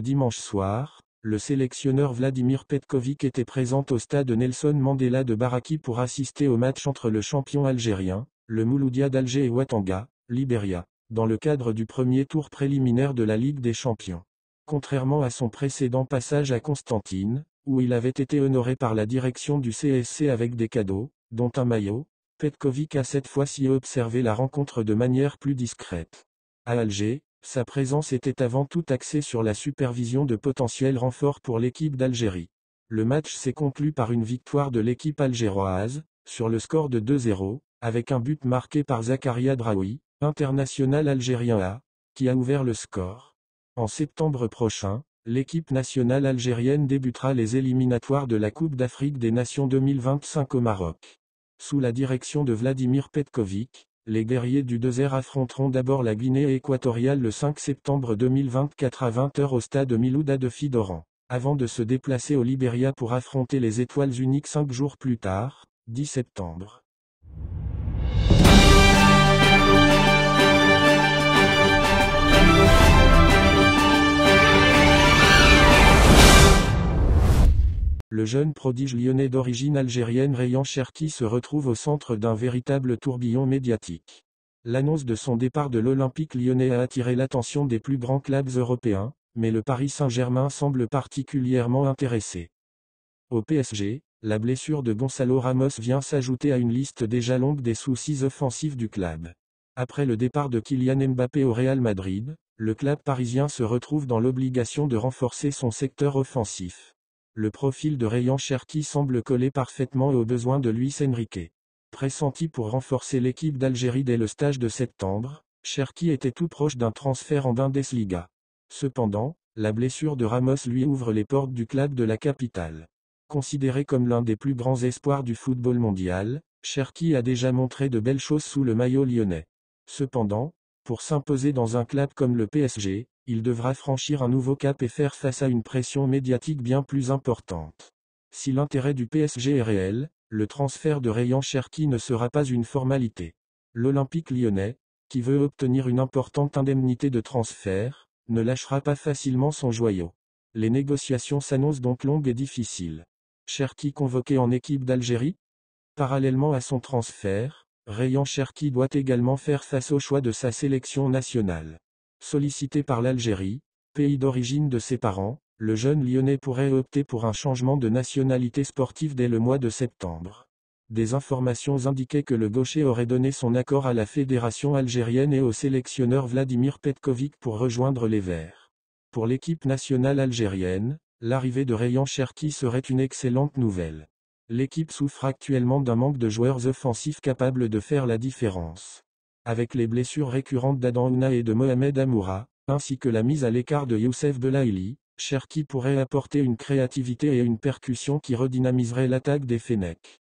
dimanche soir, le sélectionneur Vladimir Petkovic était présent au stade Nelson Mandela de Baraki pour assister au match entre le champion algérien, le Mouloudia d'Alger et Watanga, Liberia, dans le cadre du premier tour préliminaire de la Ligue des champions. Contrairement à son précédent passage à Constantine, où il avait été honoré par la direction du CSC avec des cadeaux, dont un maillot, Petkovic a cette fois-ci observé la rencontre de manière plus discrète. À Alger, sa présence était avant tout axée sur la supervision de potentiels renforts pour l'équipe d'Algérie. Le match s'est conclu par une victoire de l'équipe algéroise, sur le score de 2-0, avec un but marqué par Zakaria Draoui, international algérien A, qui a ouvert le score. En septembre prochain, l'équipe nationale algérienne débutera les éliminatoires de la Coupe d'Afrique des Nations 2025 au Maroc. Sous la direction de Vladimir Petkovic, les guerriers du désert affronteront d'abord la Guinée équatoriale le 5 septembre 2024 à 20h au stade Milouda de Fidoran, avant de se déplacer au Libéria pour affronter les Étoiles Uniques cinq jours plus tard, 10 septembre. le jeune prodige lyonnais d'origine algérienne Rayan Cherki se retrouve au centre d'un véritable tourbillon médiatique. L'annonce de son départ de l'Olympique lyonnais a attiré l'attention des plus grands clubs européens, mais le Paris Saint-Germain semble particulièrement intéressé. Au PSG, la blessure de Gonzalo Ramos vient s'ajouter à une liste déjà longue des soucis offensifs du club. Après le départ de Kylian Mbappé au Real Madrid, le club parisien se retrouve dans l'obligation de renforcer son secteur offensif. Le profil de Rayan Cherki semble coller parfaitement aux besoins de Luis Enrique. Pressenti pour renforcer l'équipe d'Algérie dès le stage de septembre, Cherki était tout proche d'un transfert en Bundesliga. Cependant, la blessure de Ramos lui ouvre les portes du club de la capitale. Considéré comme l'un des plus grands espoirs du football mondial, Cherki a déjà montré de belles choses sous le maillot lyonnais. Cependant, pour s'imposer dans un club comme le PSG, il devra franchir un nouveau cap et faire face à une pression médiatique bien plus importante. Si l'intérêt du PSG est réel, le transfert de Rayan Cherki ne sera pas une formalité. L'Olympique lyonnais, qui veut obtenir une importante indemnité de transfert, ne lâchera pas facilement son joyau. Les négociations s'annoncent donc longues et difficiles. Cherki convoqué en équipe d'Algérie Parallèlement à son transfert, Rayan Cherki doit également faire face au choix de sa sélection nationale. Sollicité par l'Algérie, pays d'origine de ses parents, le jeune Lyonnais pourrait opter pour un changement de nationalité sportive dès le mois de septembre. Des informations indiquaient que le gaucher aurait donné son accord à la fédération algérienne et au sélectionneur Vladimir Petkovic pour rejoindre les Verts. Pour l'équipe nationale algérienne, l'arrivée de Rayan Cherki serait une excellente nouvelle. L'équipe souffre actuellement d'un manque de joueurs offensifs capables de faire la différence avec les blessures récurrentes d'Adam et de Mohamed Amoura, ainsi que la mise à l'écart de Youssef Belaïli, Cherki pourrait apporter une créativité et une percussion qui redynamiserait l'attaque des Fennecs.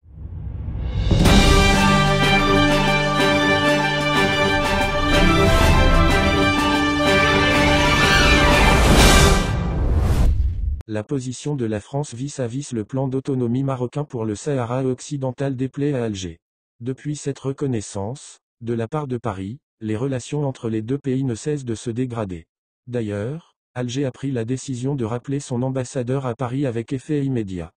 La position de la France vis-à-vis -vis le plan d'autonomie marocain pour le Sahara occidental déplaît à Alger. Depuis cette reconnaissance, de la part de Paris, les relations entre les deux pays ne cessent de se dégrader. D'ailleurs, Alger a pris la décision de rappeler son ambassadeur à Paris avec effet immédiat.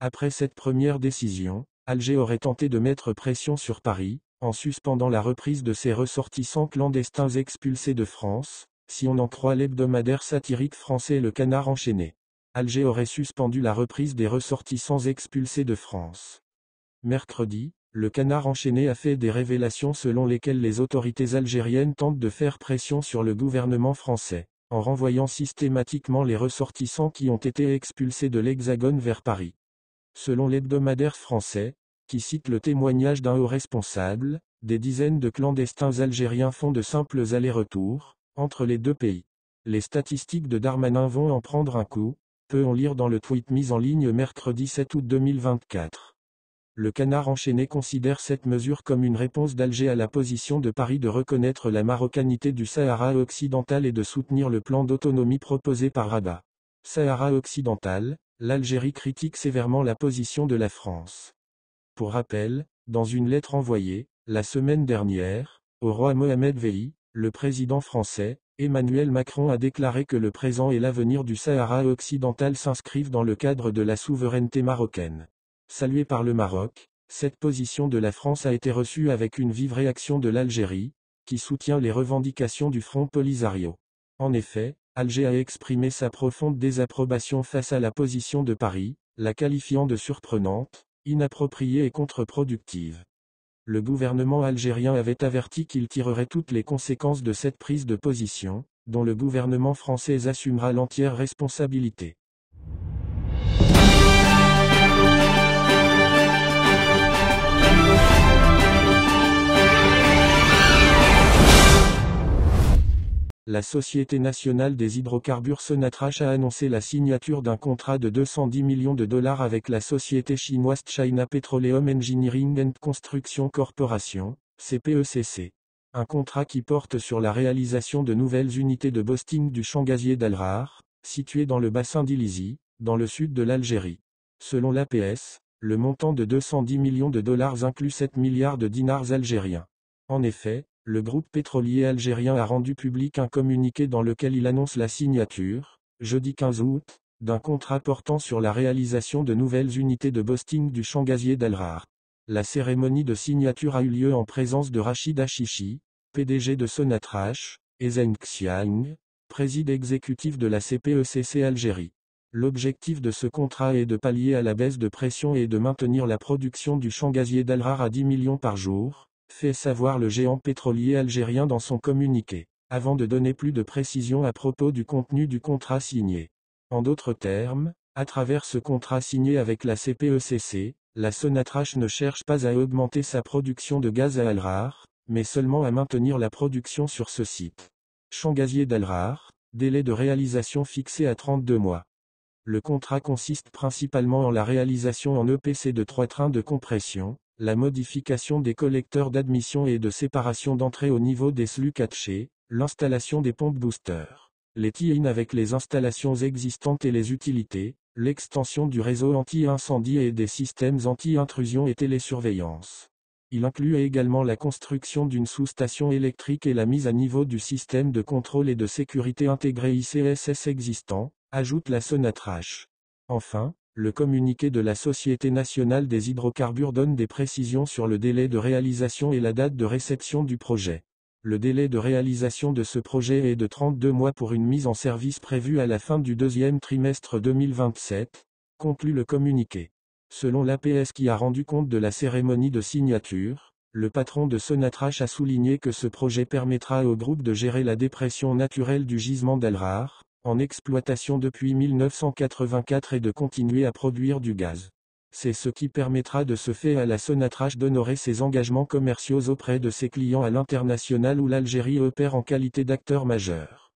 Après cette première décision, Alger aurait tenté de mettre pression sur Paris, en suspendant la reprise de ses ressortissants clandestins expulsés de France, si on en croit l'hebdomadaire satirique français Le Canard enchaîné. Alger aurait suspendu la reprise des ressortissants expulsés de France. Mercredi, le canard enchaîné a fait des révélations selon lesquelles les autorités algériennes tentent de faire pression sur le gouvernement français, en renvoyant systématiquement les ressortissants qui ont été expulsés de l'Hexagone vers Paris. Selon l'hebdomadaire français, qui cite le témoignage d'un haut responsable, des dizaines de clandestins algériens font de simples allers-retours, entre les deux pays. Les statistiques de Darmanin vont en prendre un coup, peut on lire dans le tweet mis en ligne mercredi 7 août 2024. Le canard enchaîné considère cette mesure comme une réponse d'Alger à la position de Paris de reconnaître la marocanité du Sahara occidental et de soutenir le plan d'autonomie proposé par Rabat. Sahara occidental, l'Algérie critique sévèrement la position de la France. Pour rappel, dans une lettre envoyée, la semaine dernière, au roi Mohamed VI, le président français, Emmanuel Macron a déclaré que le présent et l'avenir du Sahara occidental s'inscrivent dans le cadre de la souveraineté marocaine. Saluée par le Maroc, cette position de la France a été reçue avec une vive réaction de l'Algérie, qui soutient les revendications du Front Polisario. En effet, Alger a exprimé sa profonde désapprobation face à la position de Paris, la qualifiant de surprenante, inappropriée et contre-productive. Le gouvernement algérien avait averti qu'il tirerait toutes les conséquences de cette prise de position, dont le gouvernement français assumera l'entière responsabilité. la Société nationale des hydrocarbures Sonatrach a annoncé la signature d'un contrat de 210 millions de dollars avec la société chinoise China Petroleum Engineering and Construction Corporation, CPECC. E Un contrat qui porte sur la réalisation de nouvelles unités de boosting du champ gazier d'Alrar, situé dans le bassin d'Ilizi, dans le sud de l'Algérie. Selon l'APS, le montant de 210 millions de dollars inclut 7 milliards de dinars algériens. En effet, le groupe pétrolier algérien a rendu public un communiqué dans lequel il annonce la signature, jeudi 15 août, d'un contrat portant sur la réalisation de nouvelles unités de busting du champ gazier d'Alrar. La cérémonie de signature a eu lieu en présence de Rachid Achichi, PDG de Sonatrach, et Zeng Xiang, préside exécutif de la CPECC e Algérie. L'objectif de ce contrat est de pallier à la baisse de pression et de maintenir la production du champ gazier d'Alrar à 10 millions par jour, fait savoir le géant pétrolier algérien dans son communiqué, avant de donner plus de précisions à propos du contenu du contrat signé. En d'autres termes, à travers ce contrat signé avec la CPECC, e la Sonatrach ne cherche pas à augmenter sa production de gaz à Alrar, mais seulement à maintenir la production sur ce site. Champ gazier d'Alrar, délai de réalisation fixé à 32 mois. Le contrat consiste principalement en la réalisation en EPC de trois trains de compression, la modification des collecteurs d'admission et de séparation d'entrée au niveau des slu catchés, l'installation des pompes boosters, les tie avec les installations existantes et les utilités, l'extension du réseau anti-incendie et des systèmes anti-intrusion et télésurveillance. Il inclut également la construction d'une sous-station électrique et la mise à niveau du système de contrôle et de sécurité intégré ICSS existant, ajoute la Sonatrach. Enfin, le communiqué de la Société nationale des hydrocarbures donne des précisions sur le délai de réalisation et la date de réception du projet. Le délai de réalisation de ce projet est de 32 mois pour une mise en service prévue à la fin du deuxième trimestre 2027, conclut le communiqué. Selon l'APS qui a rendu compte de la cérémonie de signature, le patron de Sonatrach a souligné que ce projet permettra au groupe de gérer la dépression naturelle du gisement d'Alrar, en exploitation depuis 1984 et de continuer à produire du gaz. C'est ce qui permettra de ce fait à la Sonatrach d'honorer ses engagements commerciaux auprès de ses clients à l'international où l'Algérie opère en qualité d'acteur majeur.